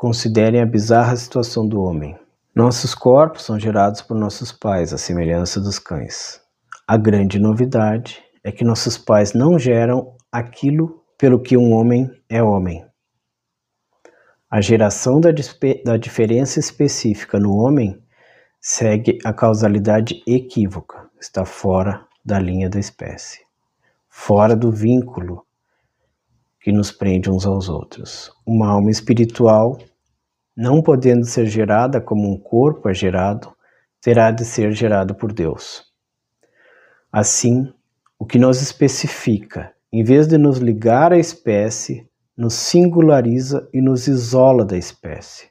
Considerem a bizarra situação do homem. Nossos corpos são gerados por nossos pais, à semelhança dos cães. A grande novidade é que nossos pais não geram aquilo pelo que um homem é homem. A geração da, da diferença específica no homem segue a causalidade equívoca, está fora da linha da espécie, fora do vínculo que nos prende uns aos outros. Uma alma espiritual não podendo ser gerada como um corpo é gerado, terá de ser gerado por Deus. Assim, o que nos especifica, em vez de nos ligar à espécie, nos singulariza e nos isola da espécie.